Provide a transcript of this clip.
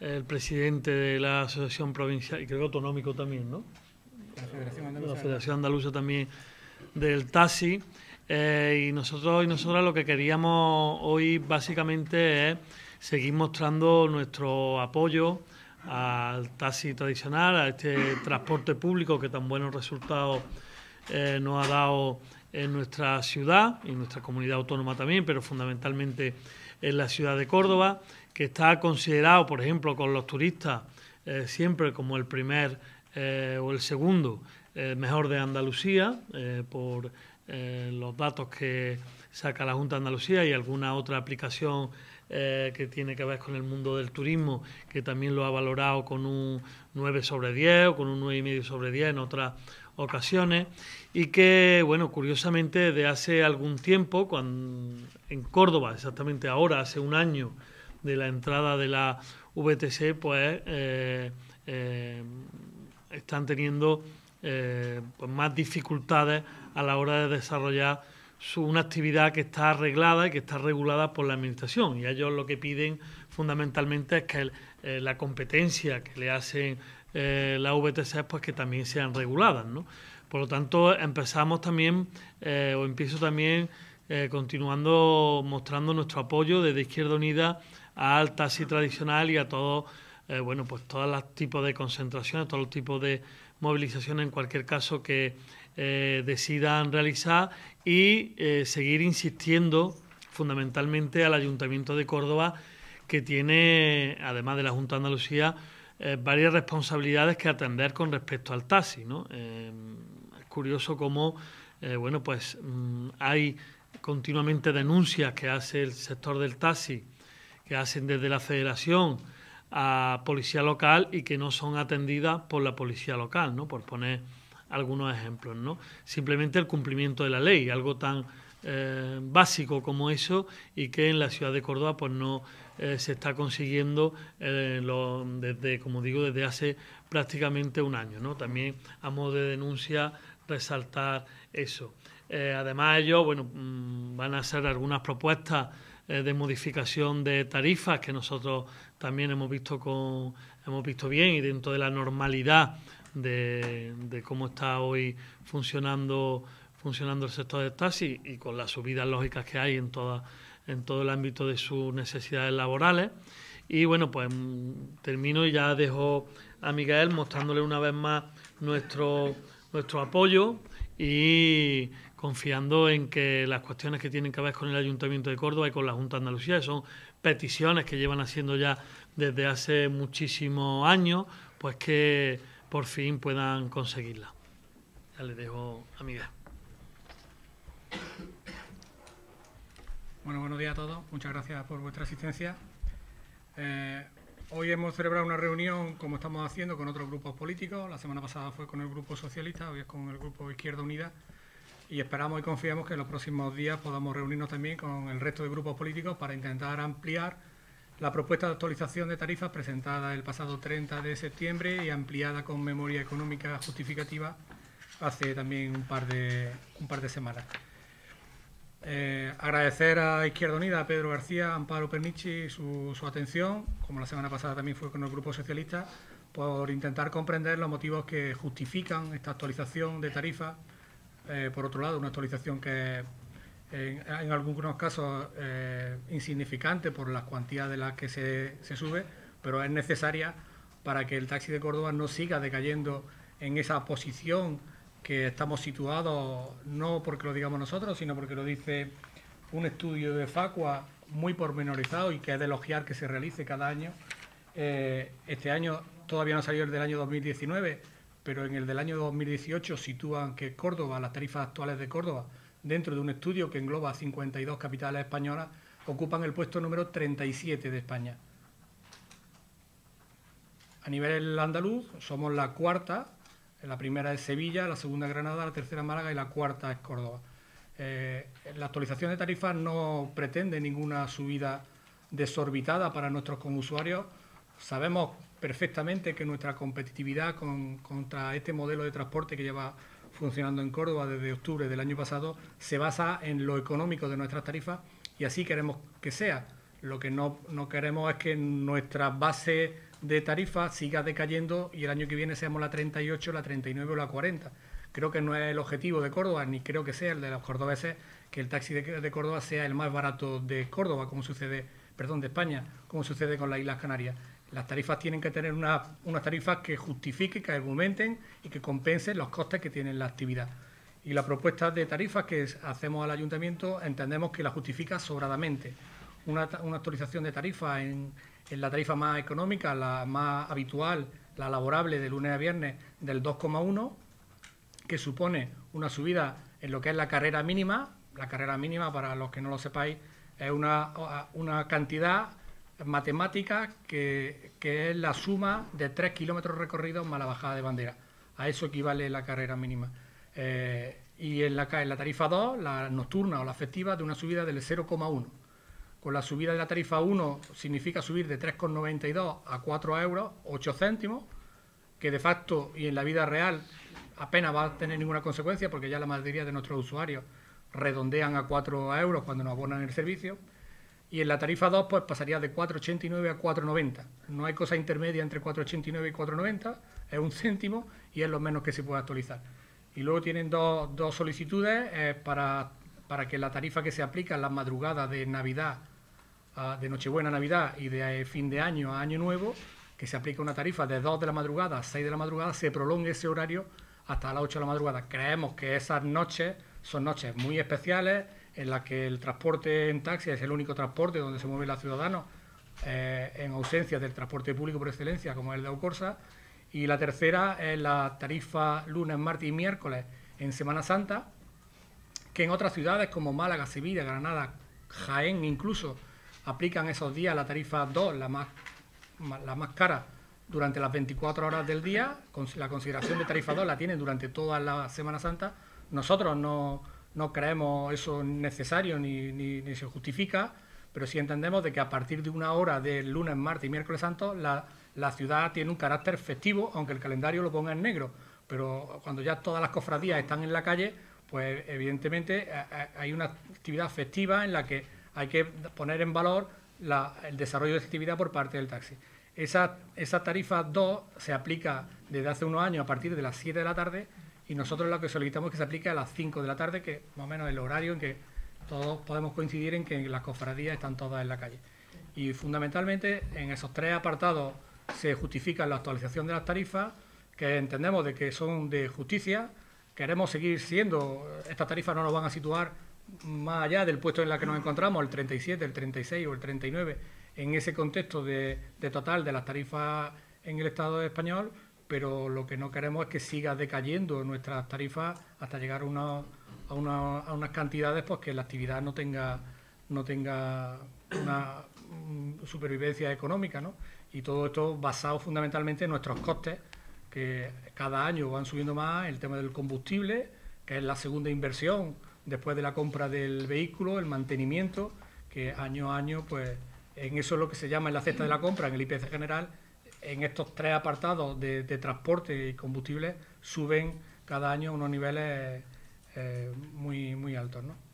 el presidente de la Asociación Provincial y creo autonómico también, ¿no? La Federación Andaluza, la Federación Andaluza también del taxi. Eh, y nosotros y nosotras lo que queríamos hoy básicamente es seguir mostrando nuestro apoyo al taxi tradicional, a este transporte público que tan buenos resultados eh, nos ha dado en nuestra ciudad y nuestra comunidad autónoma también, pero fundamentalmente en la ciudad de Córdoba que está considerado, por ejemplo, con los turistas eh, siempre como el primer eh, o el segundo eh, mejor de Andalucía, por los datos que saca la Junta de Andalucía y alguna otra aplicación que tiene que ver con el mundo del turismo, que también lo ha valorado con un 9 sobre 10 o con un 9,5 sobre 10 en otras ocasiones, y que, bueno, curiosamente, de hace algún tiempo, cuando, en Córdoba, exactamente ahora, hace un año, de la entrada de la VTC, pues eh, eh, están teniendo eh, pues, más dificultades a la hora de desarrollar una actividad que está arreglada y que está regulada por la Administración. Y ellos lo que piden fundamentalmente es que la competencia que le hacen la VTC, pues que también sean reguladas. ¿no? Por lo tanto, empezamos también, o empiezo también, continuando mostrando nuestro apoyo desde Izquierda Unida al taxi tradicional y a todo, eh, bueno, pues todos los tipos de concentraciones, todos los tipos de movilizaciones en cualquier caso que eh, decidan realizar y eh, seguir insistiendo fundamentalmente al Ayuntamiento de Córdoba que tiene, además de la Junta de Andalucía, varias responsabilidades que atender con respecto al taxi. ¿no? es curioso cómo bueno, pues, mm, hay continuamente denuncias que hace el sector del taxi que hacen desde la federación a policía local y que no son atendidas por la policía local, ¿no? Por poner algunos ejemplos, ¿no? Simplemente el cumplimiento de la ley, algo tan eh, básico como eso y que en la ciudad de Córdoba pues no eh, se está consiguiendo eh, desde, como digo, desde hace prácticamente un año, ¿no? También a modo de denuncia resaltar eso. Eh, además, ellos bueno, mm, van a hacer algunas propuestas eh, de modificación de tarifas que nosotros también hemos visto, con, hemos visto bien y dentro de la normalidad de, cómo está hoy funcionando funcionando el sector de taxis y con las subidas lógicas que hay en toda, en todo el ámbito de sus necesidades laborales. Y bueno, pues mm, termino y ya dejo a Miguel mostrándole una vez más nuestro nuestro apoyo y confiando en que las cuestiones que tienen que ver con el Ayuntamiento de Córdoba y con la Junta de Andalucía, que son peticiones que llevan haciendo ya desde hace muchísimos años, pues que por fin puedan conseguirlas. Ya les dejo a Miguel. Bueno, buenos días a todos. Muchas gracias por vuestra asistencia. Eh, Hoy hemos celebrado una reunión, como estamos haciendo, con otros grupos políticos. La semana pasada fue con el Grupo Socialista, hoy es con el Grupo Izquierda Unida. Y esperamos y confiamos que en los próximos días podamos reunirnos también con el resto de grupos políticos para intentar ampliar la propuesta de actualización de tarifas presentada el pasado 30 de septiembre y ampliada con memoria económica justificativa hace también un par de, un par de semanas. Eh, agradecer a Izquierda Unida, a Pedro García, a Amparo Pernici su, su, atención, como la semana pasada también fue con el Grupo Socialista, por intentar comprender los motivos que justifican esta actualización de tarifa. Eh, por otro lado, una actualización que en, algunos casos eh, insignificante por las cuantías de las que se, se sube, pero es necesaria para que el taxi de Córdoba no siga decayendo en esa posición que estamos situados no porque lo digamos nosotros, sino porque lo dice un estudio de Facua muy pormenorizado y que es de elogiar que se realice cada año. Eh, este año todavía no ha salió el del año 2019, pero en el del año 2018 sitúan que Córdoba, las tarifas actuales de Córdoba, dentro de un estudio que engloba 52 capitales españolas, ocupan el puesto número 37 de España. A nivel andaluz somos la cuarta la primera es Sevilla, la segunda Granada, la tercera Málaga y la cuarta es Córdoba. Eh, la actualización de tarifas no pretende ninguna subida desorbitada para nuestros usuarios. Sabemos perfectamente que nuestra competitividad contra este modelo de transporte que lleva funcionando en Córdoba desde octubre del año pasado se basa en lo económico de nuestras tarifas y así queremos que sea. Lo que no, no queremos es que nuestra base de tarifa siga decayendo y el año que viene seamos la 38, la 39 o la 40. Creo que no es el objetivo de Córdoba, ni creo que sea el de los cordobeses, que el taxi de, Córdoba sea el más barato de Córdoba, como sucede, perdón, de España, como sucede con las Islas Canarias. Las tarifas tienen que tener unas tarifas que justifiquen, que argumenten y que compensen los costes que tiene la actividad. Y la propuesta de tarifas que hacemos al ayuntamiento entendemos que la justifica sobradamente. Una, una actualización de tarifas en, en la tarifa más económica, la más habitual, la laborable de lunes a viernes del 2,1, que supone una subida en lo que es la carrera mínima. La carrera mínima, para los que no lo sepáis, es una, una cantidad matemática que, es la suma de 3 kilómetros recorridos más la bajada de bandera. A eso equivale la carrera mínima. Eh, y en la, en la tarifa 2, la nocturna o la festiva, de una subida del 0,1. Con la subida de la tarifa 1 significa subir de 3,92 a 4 euros, 8 céntimos, que de facto y en la vida real apenas va a tener ninguna consecuencia porque ya la mayoría de nuestros usuarios redondean a 4 euros cuando nos abonan el servicio. Y en la tarifa 2 pues pasaría de 4,89 a 4,90. No hay cosa intermedia entre 4,89 y 4,90, es un céntimo y es lo menos que se puede actualizar. Y luego tienen dos, solicitudes eh, para, para que la tarifa que se aplica en las madrugadas de Navidad de Nochebuena a Navidad y de eh, fin de año a Año Nuevo, que se aplica una tarifa de 2 de la madrugada a 6 de la madrugada, se prolongue ese horario hasta las 8 de la madrugada. Creemos que esas noches son noches muy especiales en las que el transporte en taxi es el único transporte donde se mueven los ciudadanos eh, en ausencia del transporte público por excelencia, como el de Ocorsa. Y la tercera es la tarifa lunes, martes y miércoles en Semana Santa, que en otras ciudades como Málaga, Sevilla, Granada, Jaén incluso, aplican esos días la tarifa 2, la más, la más cara, durante las 24 horas del día, la consideración de tarifa 2 la tienen durante toda la Semana Santa. Nosotros no, creemos eso necesario ni, se justifica, pero sí entendemos de que a partir de una hora de lunes, martes y miércoles santo, la, la ciudad tiene un carácter festivo, aunque el calendario lo ponga en negro. Pero cuando ya todas las cofradías están en la calle, pues evidentemente eh, eh, hay una actividad festiva en la que hay que poner en valor el desarrollo de actividad por parte del taxi. Esa, esa tarifa 2 se aplica desde hace unos años a partir de las 7 de la tarde y nosotros lo que solicitamos es que se aplique a las 5 de la tarde, que más o menos el horario en que todos podemos coincidir en que las cofradías están todas en la calle. Y fundamentalmente en esos tres apartados se justifica la actualización de las tarifas, que entendemos de que son de justicia, queremos seguir siendo, estas tarifas no nos van a situar más allá del puesto en la que nos encontramos, el 37, el 36 o el 39, en ese contexto de, total de las tarifas en el Estado español, pero lo que no queremos es que siga decayendo nuestras tarifas hasta llegar a, a unas cantidades pues que la actividad no tenga no tenga una mm, supervivencia económica, ¿no? Y todo esto basado fundamentalmente en nuestros costes, que cada año van subiendo más, el tema del combustible, que es la segunda inversión después de la compra del vehículo, el mantenimiento, que año a año, pues en eso es lo que se llama en la cesta de la compra, en el IPC general, en estos tres apartados de, transporte y combustible suben cada año unos niveles eh, muy, muy altos. ¿no?